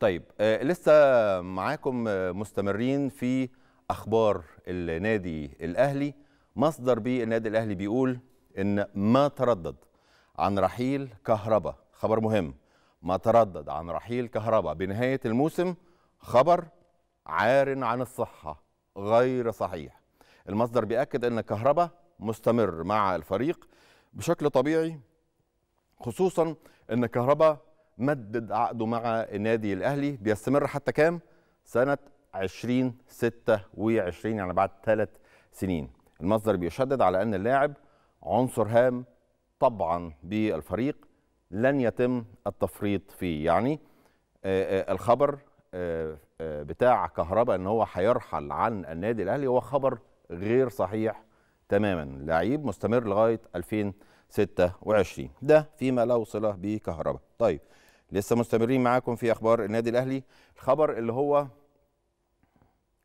طيب آه، لسه معاكم آه، مستمرين في اخبار النادي الاهلي مصدر بالنادي الاهلي بيقول ان ما تردد عن رحيل كهربا خبر مهم ما تردد عن رحيل كهربا بنهايه الموسم خبر عار عن الصحه غير صحيح المصدر بيأكد ان كهربا مستمر مع الفريق بشكل طبيعي خصوصا ان كهربا مدد عقده مع النادي الاهلي بيستمر حتى كام سنه 2026 يعني بعد ثلاث سنين المصدر بيشدد على ان اللاعب عنصر هام طبعا بالفريق لن يتم التفريط فيه يعني آه، آه، الخبر آه، بتاع كهربا ان هو هيرحل عن النادي الاهلي هو خبر غير صحيح تماما لعيب مستمر لغايه 2026 ده فيما له صله بكهربا طيب لسه مستمرين معاكم في اخبار النادي الاهلي الخبر اللي هو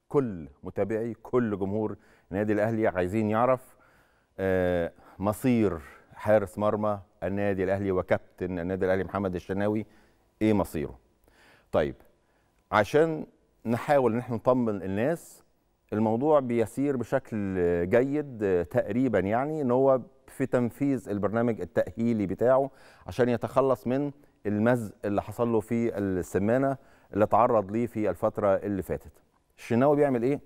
كل متابعي كل جمهور النادي الاهلي عايزين يعرف آه، مصير حارس مرمى النادي الاهلي وكابتن النادي الاهلي محمد الشناوي ايه مصيره طيب عشان نحاول ان احنا نطمن الناس الموضوع بيسير بشكل جيد آه، تقريبا يعني ان هو في تنفيذ البرنامج التاهيلي بتاعه عشان يتخلص من المزق اللي حصل له في السمانه اللي اتعرض ليه في الفتره اللي فاتت الشناوي بيعمل ايه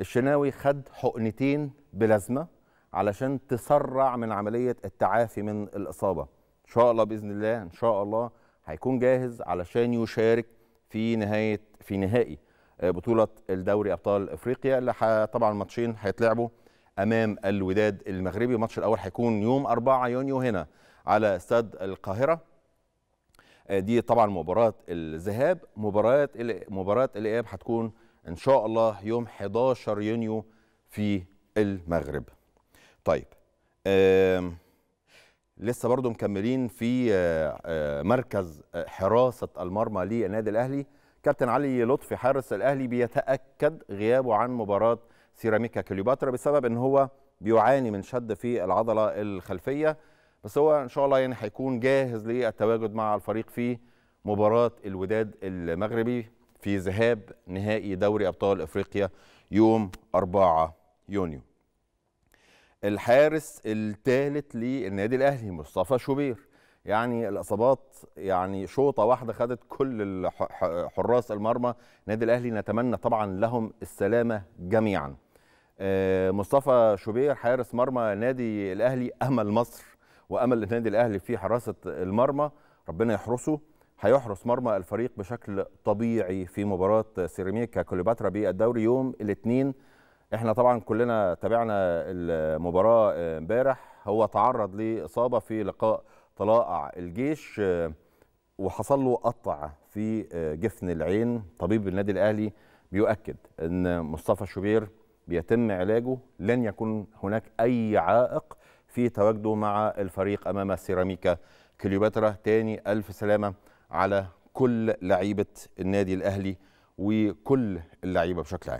الشناوي خد حقنتين بلازما علشان تسرع من عمليه التعافي من الاصابه ان شاء الله باذن الله ان شاء الله هيكون جاهز علشان يشارك في نهايه في نهائي آه، بطوله الدوري ابطال افريقيا اللي طبعا الماتشين هيتلعبوا امام الوداد المغربي الماتش الاول هيكون يوم 4 يونيو هنا على استاد القاهره آه، دي طبعا مباراه الذهاب مباراه مباراه الاياب هتكون ان شاء الله يوم 11 يونيو في المغرب طيب لسه برضو مكملين في آه، آه، مركز حراسه المرمى للنادي الاهلي كابتن علي لطفي حارس الاهلي بيتاكد غيابه عن مباراه سيراميكا كليوباترا بسبب ان هو بيعاني من شد في العضله الخلفيه بس هو ان شاء الله يعني هيكون جاهز للتواجد مع الفريق في مباراه الوداد المغربي في ذهاب نهائي دوري ابطال افريقيا يوم 4 يونيو. الحارس الثالث للنادي الاهلي مصطفى شوبير يعني الاصابات يعني شوطه واحده خدت كل حراس المرمى النادي الاهلي نتمنى طبعا لهم السلامه جميعا آه، مصطفى شوبير حارس مرمى نادي الاهلي امل مصر وامل النادي الاهلي في حراسه المرمى ربنا يحرسه هيحرس مرمى الفريق بشكل طبيعي في مباراه سيراميكا كليوباترا بالدوري يوم الاثنين احنا طبعا كلنا تابعنا المباراه امبارح هو تعرض لاصابه في لقاء طلائع الجيش وحصل له قطع في جفن العين طبيب النادي الاهلي بيؤكد ان مصطفى شوبير بيتم علاجه لن يكون هناك اي عائق في تواجده مع الفريق أمام سيراميكا كليوباترا تاني ألف سلامة على كل لعيبة النادي الأهلي وكل اللعيبة بشكل عام